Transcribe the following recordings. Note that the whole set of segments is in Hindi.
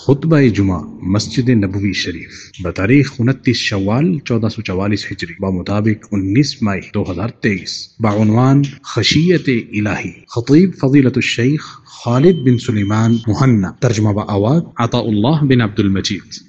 खुतब जुमा मस्जिद नबवी शरीफ बतारीख उनतीस शवाल चौदह सौ चवालीस हिजरी मुताबिक उन्नीस मई दो हज़ार तेईस बानवान खशियत इलाही खतीब फजीलत शेख खालिद बिन सुलेमान मुहन्ना तर्जमा आवाज़ आता बिन अब्दुल मजीद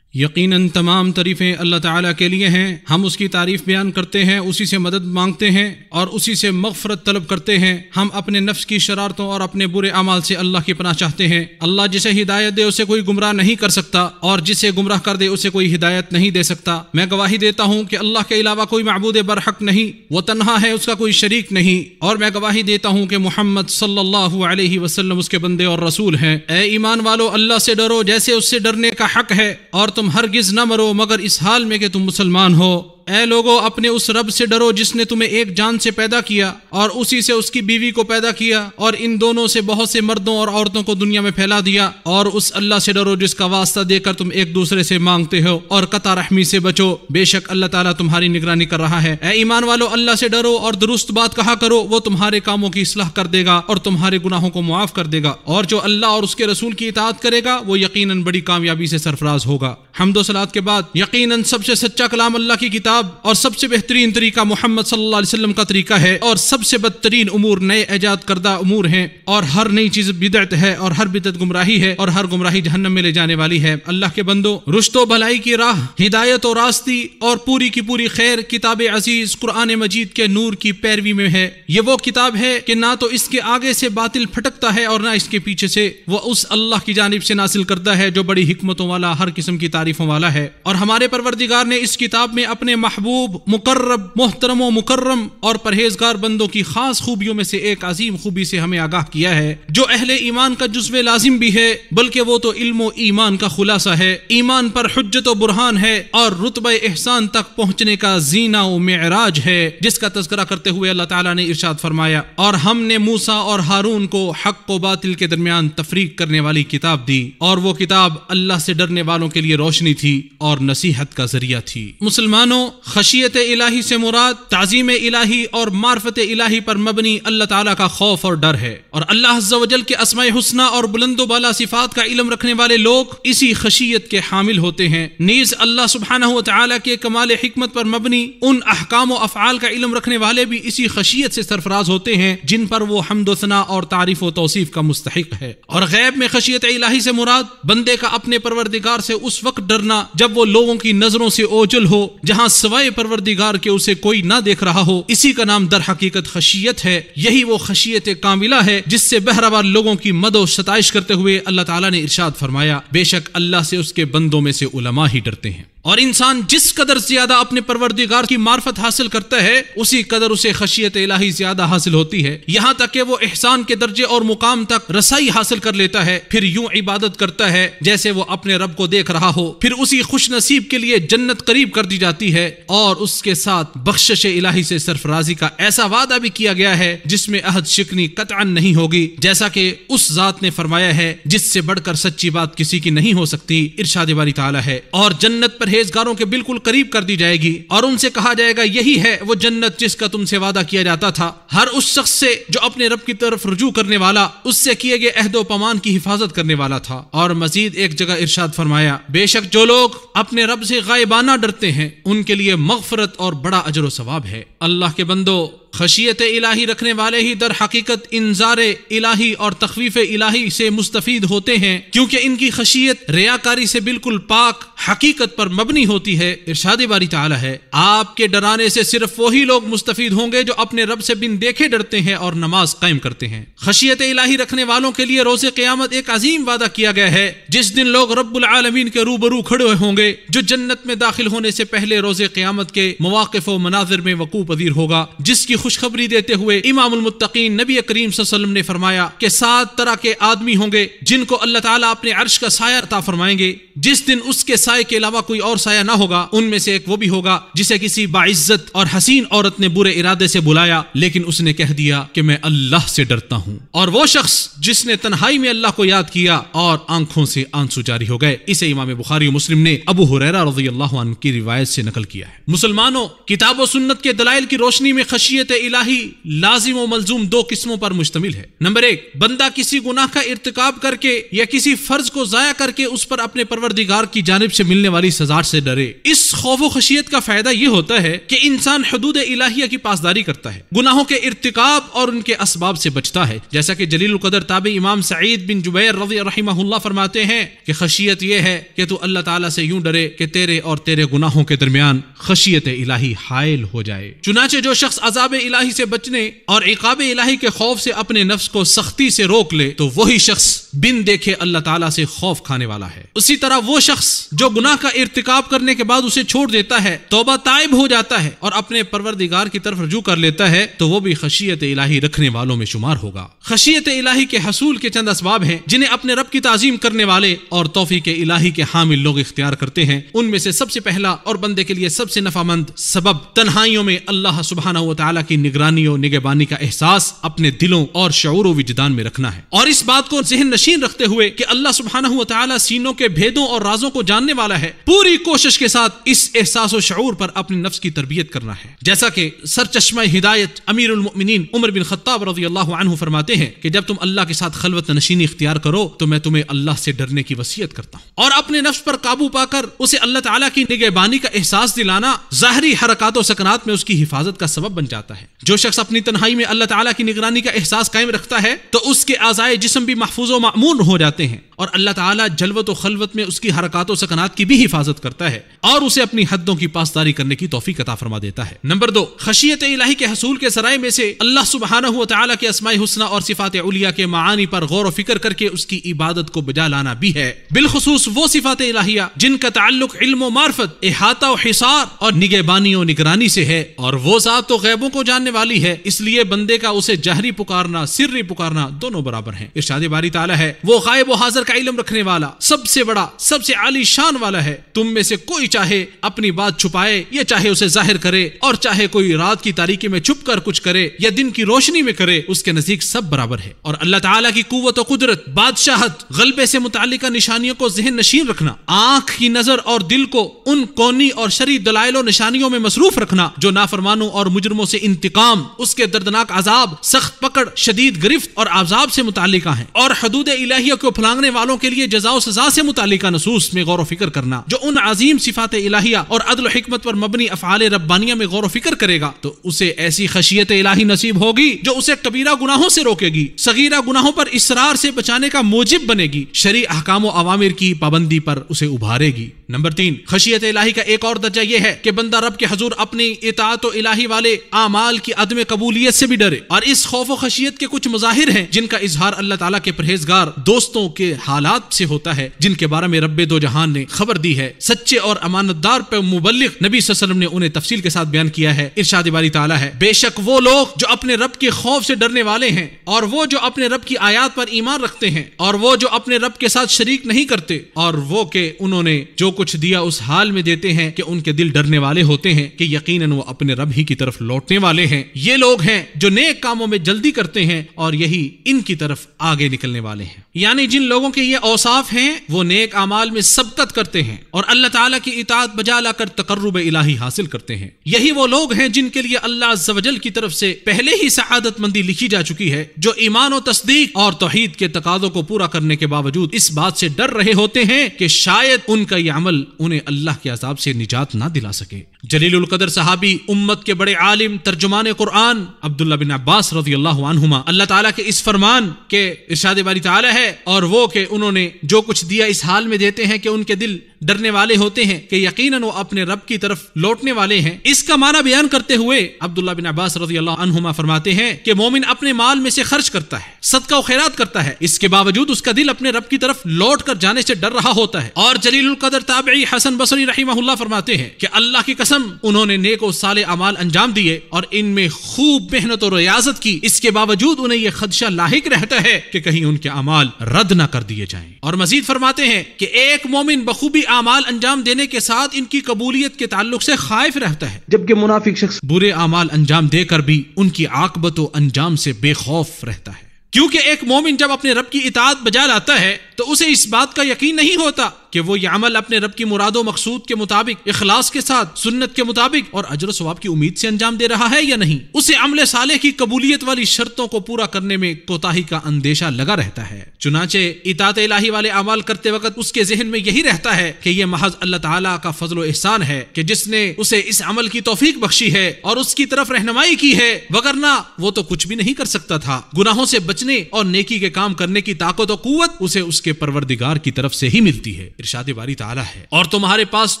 यकीनन तमाम तरीफे अल्लाह ताला के लिए हैं हम उसकी तारीफ़ बयान करते हैं उसी से मदद मांगते हैं और उसी से मगफरत तलब करते हैं हम अपने नफ्स की शरारतों और अपने बुरे अमाल से अल्लाह की पनाह चाहते हैं अल्लाह जिसे हिदायत दे उसे कोई गुमराह नहीं कर सकता और जिसे गुमराह कर दे उसे कोई हिदायत नहीं दे सकता मैं गवाही देता हूँ कि अल्लाह के अलावा कोई महबूद बरहक नहीं वो तनहा है उसका कोई शरीक नहीं और मैं गवाही देता हूँ कि मोहम्मद सल्लल्लाहु अलैहि वसल्लम उसके बंदे और रसूल हैं ए ईमान वालो अल्लाह से डरो जैसे उससे डरने का हक है और तुम तुम हरगिज़ ना मरो मगर इस हाल में कि तुम मुसलमान हो ए लोगो अपने उस रब से डरो जिसने तुम्हें एक जान से पैदा किया और उसी से उसकी बीवी को पैदा किया और इन दोनों से बहुत से मर्दों और औरतों को दुनिया में फैला दिया और उस अल्लाह से डरो जिसका वास्ता देकर तुम एक दूसरे से मांगते हो और कतार रहमी से बचो बेशक अल्लाह ताला तुम्हारी निगरानी कर रहा है ए ईमान वालों अल्लाह से डरो और दुरुस्त बात कहा करो वो तुम्हारे कामों की इसलाह कर देगा और तुम्हारे गुनाहों को मुआफ कर देगा और जो अल्लाह और उसके रसूल की इतात करेगा वो यकीन बड़ी कामयाबी से सरफराज होगा हमदो सलाद के बाद यकीन सबसे सच्चा कलाम अल्लाह की किताब कामयाब और सबसे बेहतरीन तरीका मोहम्मद सल्लाम का तरीका है और सबसे बदतरीन उमूर नए ऐजाद करदा उमूर हैं और हर नई चीज बिदत है और हर बिदत गुमराही है और हर गुमराही जहन्नम में ले जाने वाली है अल्लाह के बंदो रुश्तो भलाई की राह हिदायत और रास्ती और पूरी की पूरी खैर किताब अजीज कुरान मजीद के नूर की पैरवी में है ये वो किताब है कि ना तो इसके आगे से बातिल फटकता है और ना इसके पीछे से वो उस अल्लाह की जानब से नासिल करता है जो बड़ी हिकमतों वाला हर किस्म की तारीफों वाला है और हमारे परवरदिगार ने इस किताब में अपने महबूब मुकर्रब मोहतरम व मुकर्रम और परहेजगार बंदों की खास खूबियों में से एक अजीम खूबी से हमें आगाह किया है जो अहले ईमान का जुज्व लाजिम भी है बल्कि वो तो इल्म ईमान का खुलासा है ईमान पर हजत बुरहान है और रुतब एहसान तक पहुँचने का जीना मराज है जिसका तस्करा करते हुए अल्लाह ताला ने इर्शाद फरमाया और हमने मूसा और हारून को हक व बातिल के दरमियान तफरीक करने वाली किताब दी और वो किताब अल्लाह से डरने वालों के लिए रोशनी थी और नसीहत का जरिया थी मुसलमानों खशियत इलाही से मुराद ताजीम इलाही और मार्फत इलाही पर मबनी अल्लाह ताला का खौफ और डर है और अल्लाह वजल के असमाय हुसना और बुलंदो बाला सिफात का इलम रखने वाले लोग इसी खशियत के हामिल होते हैं नीज अल्लाह सुबहाना तला के कमाल हमत पर मबनी उन अहकाम अफ़ाल का इलम रखने वाले भी इसी खशियत से सरफराज होते हैं जिन पर वो हमदोसना और तारीफ व तोसीफ़ का मुस्तक है और गैब में खशियत इलाही से मुराद बंदे का अपने परवरदिगार से उस वक्त डरना जब वो लोगों की नजरों से ओझल हो जहाँ सवाए परवरदिगार के उसे कोई ना देख रहा हो इसी का नाम दर हकीकत खशियत है यही वो खशियत कामिला है जिससे बहराबार लोगों की मदो सतश सताइश करते हुए अल्लाह ताला ने इरशाद फरमाया बेशक अल्लाह से उसके बंदों में से उलमा ही डरते हैं और इंसान जिस कदर ज्यादा अपने परवरदिगार की मार्फत हासिल करता है उसी कदर उसे खशियत इलाही ज्यादा हासिल होती है यहाँ तक कि वो एहसान के दर्जे और मुकाम तक रसाई हासिल कर लेता है फिर यूं इबादत करता है जैसे वो अपने रब को देख रहा हो फिर उसी खुश नसीब के लिए जन्नत करीब कर दी जाती है और उसके साथ बख्शिश इलाही से सरफराजी का ऐसा वादा भी किया गया है जिसमे अहद शिकनी कतान नहीं होगी जैसा की उस जात ने फरमाया है जिससे बढ़कर सच्ची बात किसी की नहीं हो सकती इर्शादे वाली ताला है और जन्नत पर परहेजगारों के बिल्कुल करीब कर दी जाएगी और उनसे कहा जाएगा यही है वो जन्नत जिसका तुमसे वादा किया जाता था हर उस शख्स से जो अपने रब की तरफ रुजू करने वाला उससे किए गए अहदो पमान की हिफाजत करने वाला था और मजीद एक जगह इर्शाद फरमाया बेशक जो लोग अपने रब से गायबाना डरते हैं उनके लिए मगफरत और बड़ा अजर सवाब है अल्लाह के बंदो खशियत इलाही रखने वाले ही दर हकीकत इंजार इलाही और तखवीफ इलाही से मुस्तफ़ होते हैं क्योंकि इनकी खशियत रियाकारी से बिल्कुल पाक हकीकत पर मबनी होती है इर्शाद बारी ताला है आपके डराने से सिर्फ वही लोग मुस्तफ़ होंगे जो अपने रब से बिन देखे डरते हैं और नमाज कायम करते हैं खशियत इलाही रखने वालों के लिए रोज़ क्यामत एक अजीम वादा किया गया है जिस दिन लोग रबालमीन के रूबरू खड़े होंगे जो जन्नत में दाखिल होने से पहले रोज़ क्यामत के मौाकफ व मनाजिर में वकूफ़ पदीर होगा जिसकी खुशखबरी देते हुए इमाम मुत्तकीन नबी करीम वसल्लम ने फरमाया कि सात तरह के आदमी होंगे जिनको अल्लाह ताला अपने अर्श का साया अता फरमाएंगे जिस दिन उसके साय के अलावा कोई और साया ना होगा उनमें से एक वो भी होगा जिसे किसी बाइज्जत और हसीन औरत ने बुरे इरादे से बुलाया लेकिन उसने कह दिया कि मैं अल्लाह से डरता हूँ और वो शख्स जिसने तन्हाई में अल्लाह को याद किया और आंखों से आंसू जारी हो गए इसे इमाम बुखारी मुस्लिम ने अबू हुरैरा रजी अल्लाह की रिवायत से नकल किया है मुसलमानों किताब सुन्नत के दलाइल की रोशनी में खशियत इलाही लाजिम व मलजूम दो किस्मों पर मुश्तमिल है नंबर एक बंदा किसी गुनाह का इरतकाब करके या किसी फर्ज को जाया करके उस पर अपने परवरदिगार की जानब से मिलने वाली सजा से डरे इस खौफ खशियत का फायदा यह होता है कि इंसान हदूद इलाहिया की पासदारी करता है गुनाहों के इरतकाब और उनके असबाब से बचता है जैसा कि जलील कदर ताबे इमाम सईद बिन जुबैर रवि रहीमहुल्ला फरमाते हैं कि खशियत यह है कि तू अल्लाह ताला से यूं डरे कि तेरे और तेरे गुनाहों के दरमियान खशियत इलाही हायल हो जाए चुनाचे जो शख्स अजाब इलाही से बचने और इकाब इलाही के खौफ से अपने नफ्स को सख्ती से रोक ले तो वही शख्स बिन देखे अल्लाह ताला से खौफ खाने वाला है उसी तरह वो शख्स जो गुनाह का इरतकाब करने के बाद उसे छोड़ देता है तोबा तायब हो जाता है और अपने परवरदिगार की तरफ रजू कर लेता है तो वो भी खशियत इलाही रखने वालों में शुमार होगा खशियत इलाही के हसूल के चंद असबाब हैं जिन्हें अपने रब की तजीम करने वाले और तोहफी के इलाही के हामिल लोग इख्तियार करते हैं उनमें से सबसे पहला और बंदे के लिए सबसे नफामंद सबब तन्हाइयों में अल्लाह सुबहाना तला की निगरानी और निगेबानी का एहसास अपने दिलों और शौर विजदान में रखना है और इस बात को जहन यकीन रखते हुए कि अल्लाह सुबहाना तला सीनों के भेदों और राजों को जानने वाला है पूरी कोशिश के साथ इस एहसास शूर पर अपने नफ्स की तरबियत करना है जैसा कि सर चश्मा हिदायत अमीर उलमिन उमर बिन खत्ताब रजी अल्लाह फरमाते हैं कि जब तुम अल्लाह के साथ खलवत नशीनी इख्तियार करो तो मैं तुम्हें अल्लाह से डरने की वसीयत करता हूँ और अपने नफ्स पर काबू पाकर उसे अल्लाह तला की निगेबानी का एहसास दिलाना जहरी हरकत सकनात में उसकी हिफाजत का सबब बन जाता है जो शख्स अपनी तनहाई में अल्लाह तला की निगरानी का एहसास कायम रखता है तो उसके आजाए जिसम भी महफूज व मामून हो जाते हैं और अल्लाह ताला जलवत और खलवत में उसकी हरकत व सकनात की भी हिफाजत करता है और उसे अपनी हदों की पासदारी करने की तोफ़ी कता फरमा देता है नंबर दो खशियत इलाही के हसूल के सराय में से अल्लाह सुबहाना तला के असमाय हुसना और सिफात उलिया के मानी पर गौर विक्र करके उसकी इबादत को बजा लाना भी है बिलखसूस वो सिफात इलाहिया जिनका ताल्लुक इल्मो मार्फत और हिसार और निगेबानी और निगरानी से है और वो सात तो गैबों को जानने वाली है इसलिए बंदे का उसे जहरी पुकारना सिर्री पुकारना दोनों बराबर है इर्शाद बारी ताला है है वो गायब हाजर का इलम रखने वाला सबसे बड़ा सबसे आलिशान वाला है तुम में से कोई चाहे अपनी बात छुपाए या चाहे उसे जाहिर करे और चाहे कोई रात की तारीखी में छुप कर कुछ करे या दिन की रोशनी में करे उसके नजदीक सब बराबर है और अल्लाह तला की कुत और कुदरत बादशाहत गलबे से मुतल निशानियों को जहन नशीन रखना आंख की नजर और दिल को उन कौनी और शरी दलाइलो निशानियों में मसरूफ रखना जो नाफरमानों और मुजरमों से इंतकाम उसके दर्दनाक अजाब सख्त पकड़ शदीद गिरफ्त और आजाब से मुतल है और हदूद इलाहिया को फलांगने वालों के लिए जजाओ सजा से मुतल नसूस में गौर वफिक्र करना जो उन अजीम सिफात इलाहिया और अदल हमत पर मबनी अफ़ाल रब्बानिया में गौर वफिक्र करेगा तो उसे ऐसी खशियत इलाही नसीब होगी जो उसे कबीरा गुनाहों से रोकेगी सगीरा गुनाहों पर इसरार से बचाने का मोजिब बनेगी शरी अहकाम अवामिर की पाबंदी पर उसे उभारेगी नंबर तीन खशियत इलाही का एक और दर्जा यह है कि बंदा रब के हजूर अपनी इतात इलाही वाले आमाल की अदम कबूलियत से भी डरे और इस खौफ खशियत के कुछ मजाहिर हैं जिनका इजहार अल्लाह ताला के परहेजगार दोस्तों के हालात से होता है जिनके बारे में रब्बे दो जहान ने खबर दी है सच्चे और अमानतदार पे मुबलिक नबी वसलम ने उन्हें तफसील के साथ बयान किया है इर्शाद बारी ताला है बेशक वो लोग जो अपने रब के खौफ से डरने वाले हैं और वो जो अपने रब की आयात पर ईमान रखते हैं और वो जो अपने रब के साथ शरीक नहीं करते और वो के उन्होंने जो कुछ दिया उस हाल में देते हैं कि उनके दिल डरने वाले होते हैं कि यकीनन वो अपने रब ही की तरफ लौटने वाले हैं ये लोग हैं जो नेक कामों में जल्दी करते हैं और यही इनकी तरफ आगे निकलने वाले हैं यानी जिन लोगों के ये औसाफ हैं वो नेक अमाल में सबकत करते हैं और अल्लाह ताला की इताद बजा लाकर तकर्रब इलाही हासिल करते हैं यही वो लोग हैं जिनके लिए अल्लाह जवजल की तरफ से पहले ही सआदत मंदी लिखी जा चुकी है जो ईमान और तस्दीक और तोहहीद के तकाजों को पूरा करने के बावजूद इस बात से डर रहे होते हैं कि शायद उनका ये अमल उन्हें अल्लाह के अजाब से निजात ना दिला सके जलील कदर साहबी उम्मत के बड़े आलिम तर्जुमान कुरान अब्दुल्ला बिन अब्बास रजी अल्लाह अल्लाह ताला के इस फरमान के इर्शादे बारी ताला है और वो के उन्होंने जो कुछ दिया इस हाल में देते हैं कि उनके दिल डरने वाले होते हैं कि यकीन वो अपने रब की तरफ लौटने वाले हैं इसका माना बयान करते हुए अब्दुल्ला बिन अब्बास रजी अल्लाह फरमाते हैं कि मोमिन अपने माल में से खर्च करता है सदका खैरात करता है इसके बावजूद उसका दिल अपने रब की तरफ लौट कर जाने से डर रहा होता है और जलील कदर ताबी हसन बसरी रही फरमाते हैं कि अल्लाह की कसम उन्होंने नेक और साले अमाल अंजाम दिए और इनमें खूब मेहनत और रियाजत की इसके बावजूद उन्हें यह खदशा लाक रहता है कि कहीं उनके अमाल रद्द न कर दिए जाए और मजीद फरमाते हैं कि एक मोमिन बखूबी अमाल अंजाम देने के साथ इनकी कबूलियत के ताल्लुक से खाइफ रहता है जबकि मुनाफिक शख्स बुरे अमाल अंजाम देकर भी उनकी आकबत अंजाम से बेखौफ रहता है क्योंकि एक मोमिन जब अपने रब की इताद बजा लाता है तो उसे इस बात का यकीन नहीं होता कि वो ये अमल अपने रब की मुरादो मकसूद के मुताबिक इखलास के साथ सुन्नत के मुताबिक और अजर स्वाब की उम्मीद से अंजाम दे रहा है या नहीं उसे अमल साले की कबूलियत वाली शर्तों को पूरा करने में कोताही का अंदेशा लगा रहता है चुनाचे इतात इलाही वाले अमाल करते वक्त उसके जहन में यही रहता है की यह महज अल्लाह ताला का फजल एहसान है की जिसने उसे इस अमल की तोफीक बख्शी है और उसकी तरफ रहनुमाई की है वगरना वो तो कुछ भी नहीं कर सकता था गुनाहों से बच सोचने और नेकी के काम करने की ताकत और कुत उसे उसके परवरदिगार की तरफ से ही मिलती है इर्शादी बारी ताला है और तुम्हारे पास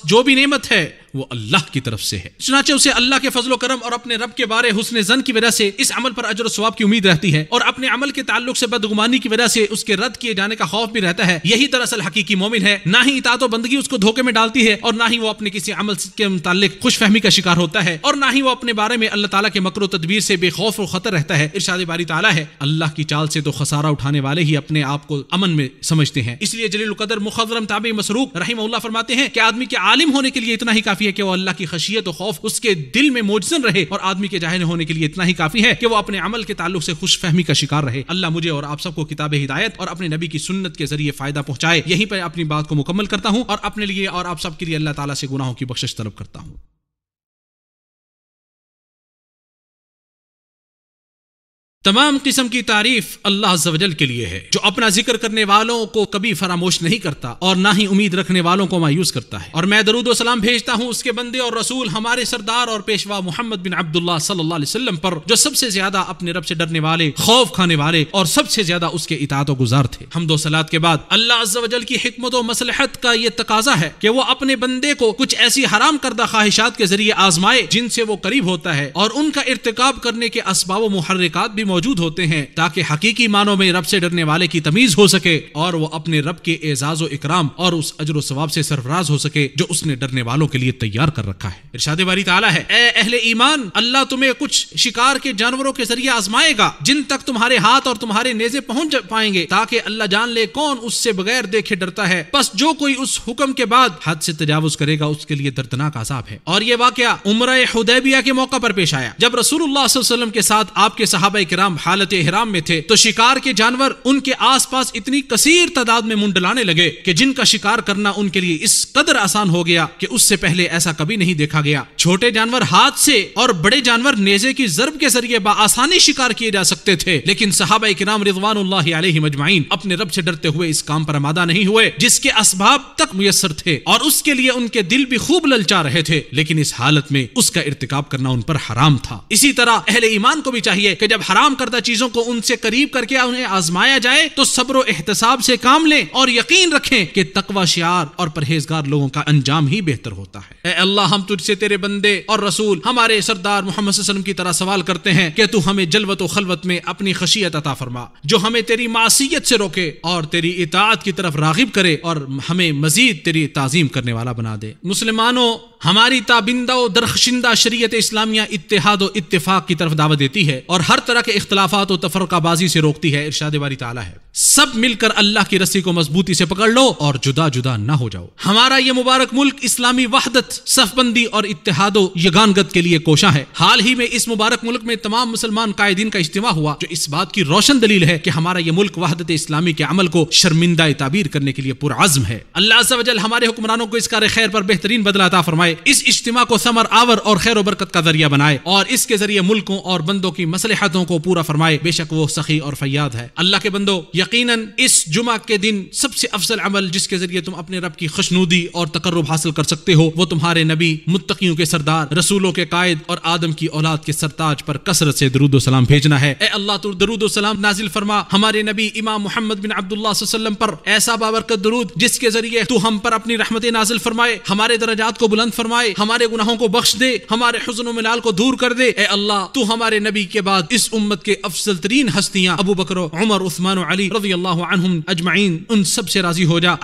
जो भी नेमत है वो अल्लाह की तरफ से है चुनाचे उसे अल्लाह के फजलो करम और अपने रब के बारे हुसन जन की वजह से इस अमल पर अजर स्वाब की उम्मीद रहती है और अपने अमल के ताल्लुक से बदगुमानी की वजह से उसके रद्द किए जाने का खौफ भी रहता है यही दरअसल हकीकी मोमिन है ना ही इतात बंदगी उसको धोखे में डालती है और ना ही वो अपने किसी अमल के मुतालिक खुश फहमी का शिकार होता है और ना ही वो अपने बारे में अल्लाह ताला के मकर तदबीर से बेखौफ और खतर रहता है इर्शाद बारी ताला है अल्लाह की चाल से तो खसारा उठाने वाले ही अपने आप को अमन में समझते हैं इसलिए जलील कदर मुखदरम ताबी मसरूक रही फरमाते हैं कि आदमी के आलिम होने के लिए इतना ही काफी काफी है कि वो अल्लाह की खशियत और खौफ उसके दिल में मोजन रहे और आदमी के जाहिर होने के लिए इतना ही काफी है कि वो अपने अमल के ताल्लुक से खुश फहमी का शिकार रहे अल्लाह मुझे और आप सबको किताब हिदायत और अपने नबी की सुन्नत के जरिए फायदा पहुंचाए यहीं पर अपनी बात को मुकम्मल करता हूँ और अपने लिए और आप सबके लिए अल्लाह ताला से गुनाहों की बख्शिश तलब करता हूँ तमाम किस्म की तारीफ अल्लाह जवजल के लिए है जो अपना जिक्र करने वालों को कभी फरामोश नहीं करता और ना ही उम्मीद रखने वालों को मायूस करता है और मैं दरुद सलाम भेजता हूँ उसके बंदे और रसूल हमारे सरदार और पेशवा मोहम्मद बिन अब्दुल्ला सल्लल्लाहु अलैहि वसल्लम पर जो सबसे ज्यादा अपने रब से डरने वाले खौफ खाने वाले और सबसे ज्यादा उसके इतात गुजार थे हम दो सलाद के बाद अल्लाह जवजल की हमत व मसलहत का ये तकाजा है कि वो अपने बंदे को कुछ ऐसी हराम करदा ख्वाहिशात के जरिए आजमाए जिनसे वो करीब होता है और उनका इरतकब करने के इसबाब मुहर्रिकात भी मौजूद होते हैं ताकि हकीकी मानों में रब से डरने वाले की तमीज हो सके और वो अपने रब के एजाज इकराम और उस अजर सवाब से सरफराज हो सके जो उसने डरने वालों के लिए तैयार कर रखा है इरशाद बारी ताला है ए अहले ईमान अल्लाह तुम्हें कुछ शिकार के जानवरों के जरिए आजमाएगा जिन तक तुम्हारे हाथ और तुम्हारे नेजे पहुंच पाएंगे ताकि अल्लाह जान ले कौन उससे बगैर देखे डरता है बस जो कोई उस हुक्म के बाद हद से तजावज करेगा उसके लिए दर्दनाक आजाब है और ये वाक्य उम्र हुदैबिया के मौका पर पेश आया जब रसूल के साथ आपके सहाबा कराम हराम हालत हराम में थे तो शिकार के जानवर उनके आसपास इतनी कसीर तादाद में मुंडलाने लगे कि जिनका शिकार करना उनके लिए इस कदर आसान हो गया कि उससे पहले ऐसा कभी नहीं देखा गया छोटे जानवर हाथ से और बड़े जानवर नेजे की जरब के जरिए आसानी शिकार किए जा सकते थे लेकिन सहाबा नाम रिजवान मजमाइन अपने रब से डरते हुए इस काम पर आमादा नहीं हुए जिसके इसबाब तक मुयसर थे और उसके लिए उनके दिल भी खूब ललचा रहे थे लेकिन इस हालत में उसका इरतकाब करना उन पर हराम था इसी तरह अहले ईमान को भी चाहिए कि जब हराम हराम करदा चीजों को उनसे करीब करके उन्हें आजमाया जाए तो सब्र एहतसाब से काम लें और यकीन रखें कि तकवा शार और परहेजगार लोगों का अंजाम ही बेहतर होता है अल्लाह हम तुझसे तेरे बंदे और रसूल हमारे सरदार मोहम्मद की तरह सवाल करते हैं कि तू हमें जलवत खलवत में अपनी खशियत अता फरमा जो हमें तेरी मासीत से रोके और तेरी इतात की तरफ रागिब करे और हमें मजीद तेरी तजीम करने वाला बना दे मुसलमानों हमारी ताबिंदा दरखशिंदा शरीय इस्लामिया इतिहाद इतफाक की तरफ दावा देती है और हर तरह के इख्तलाफात और तफरकाबाजी से रोकती है इर्शाद बारी ताला है सब मिलकर अल्लाह की रस्सी को मजबूती से पकड़ लो और जुदा जुदा ना हो जाओ हमारा ये मुबारक मुल्क इस्लामी वहदत सफबंदी और इतिहादो यगानगत के लिए कोशा है हाल ही में इस मुबारक मुल्क में तमाम मुसलमान कायदीन का इज्तिमा हुआ जो इस बात की रोशन दलील है की हमारा ये मुल्क वहदत इस्लामी के अमल को शर्मिंदा ताबीर करने के लिए पुरज़म है अल्लाह वजल हमारे हुक्मरानों को इस कार खैर पर बेहतरीन बदलाता फरमाए इस इज्तिमा को समर आवर और खैर बरकत का जरिया बनाए और इसके जरिए मुल्कों और बंदों की मसलहतों को पूरा फरमाए बेशक वो सखी और फैयाद है अल्लाह के बंदो यह यकीनन इस जुमा के दिन सबसे अफसल अमल जिसके जरिए तुम अपने रब की खुशनूदी और तकर्रब हासिल कर सकते हो वो तुम्हारे नबी मुत्तकियों के सरदार रसूलों के कायद और आदम की औलाद के सरताज पर कसरत से दरुदो सलाम भेजना है ए अल्लाह तो दरुदो सलाम नाजिल फरमा हमारे नबी इमाम मोहम्मद बिन अब्दुल्लाम पर ऐसा का दरूद जिसके जरिए तू हम पर अपनी रहमत नाजिल फरमाए हमारे दराजात को बुलंद फरमाए हमारे गुनाहों को बख्श दे हमारे हजन मिलाल को दूर कर दे ए अल्लाह तू हमारे नबी के बाद इस उम्मत के अफसल तरीन हस्तियाँ अबू बकर उमर उस्मान अली उन सब से राजी हो जा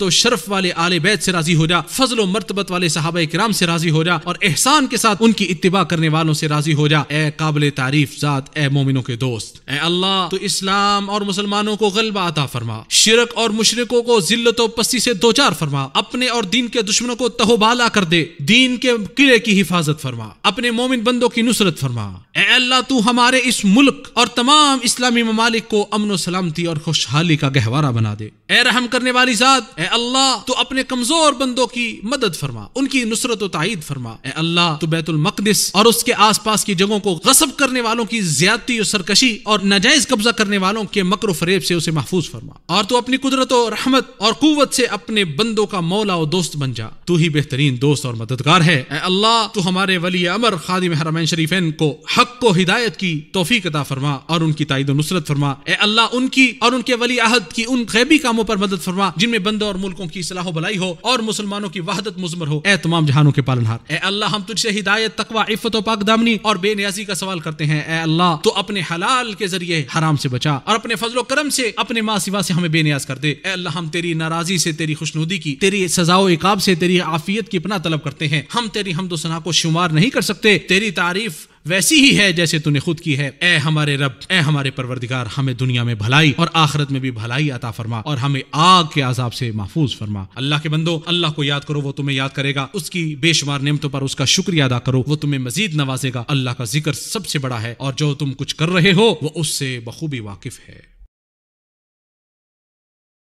और शरफ वाले आल बैत से राजी हो जा फजल मरतबत वाले सहाबा कराम से राजी हो जा और एहसान के साथ उनकी इतबा करने वालों से राजी हो जा ए काबिल तारीफ जात ए मोमिनों के दोस्त ए अल्लाह तो इस्लाम और मुसलमानों को गलबा अता फरमा शिरक और मुशरकों को जिल्लत पस्ती से दो चार फरमा अपने और दीन के दुश्मनों को तहोबाला कर दे दीन के किले की हिफाजत फरमा अपने मोमिन बंदों की नुसरत फरमा ए अल्लाह तू हमारे इस मुल्क और तमाम इस्लामी ममालिक को अमन सलामती और खुशहाली का गहवारा बना दे ए रहम करने वाली जात ए अल्लाह तू अपने कमजोर बंदों की मदद फरमा उनकी नुसरत तइद फरमा ए अल्लाह तू बैतुल मकदस और उसके आसपास की जगहों को गसब करने वालों की ज्यादती और सरकशी और नाजायज कब्जा करने वालों के मकर फरेब से उसे महफूज फरमा और तू अपनी कुदरत और रहमत और कुत से अपने बंदों का मौला और दोस्त बन जा तू ही बेहतरीन दोस्त और मददगार है ए अल्लाह तू हमारे वली अमर खादिम हरमैन शरीफेन को हक को हिदायत की तोफीकता फरमा और उनकी तायद नुसरत फरमा ए अल्लाह उनकी और और उनके वली अहद की उन गैबी कामों पर मदद फरमा जिनमें बंदों और मुल्कों की सलाह भलाई हो और मुसलमानों की वहादत मुजमर हो ए तमाम जहानों के पालनहार ए अल्लाह हम तुझसे हिदायत तकवा इफ्फत पाक दामनी और बेनियाजी का सवाल करते हैं ए अल्लाह तो अपने हलाल के जरिए हराम से बचा और अपने फजलो करम से अपने माँ सिवा से हमें बेनियाज कर दे ए अल्लाह हम तेरी नाराजी से तेरी खुशनुदी की तेरी सजाओ इकाब से तेरी आफियत की अपना तलब करते हैं हम तेरी हमदो सना को शुमार नहीं कर सकते तेरी तारीफ वैसी ही है जैसे तूने खुद की है ए हमारे रब ए हमारे परवरदिगार हमें दुनिया में भलाई और आखिरत में भी भलाई अता फरमा और हमें आग के आजाब से महफूज फरमा अल्लाह के बंदो अल्लाह को याद करो वो तुम्हें याद करेगा उसकी बेशुमार नियमतों पर उसका शुक्रिया अदा करो वो तुम्हें मजीद नवाजेगा अल्लाह का जिक्र सबसे बड़ा है और जो तुम कुछ कर रहे हो वो उससे बखूबी वाकिफ है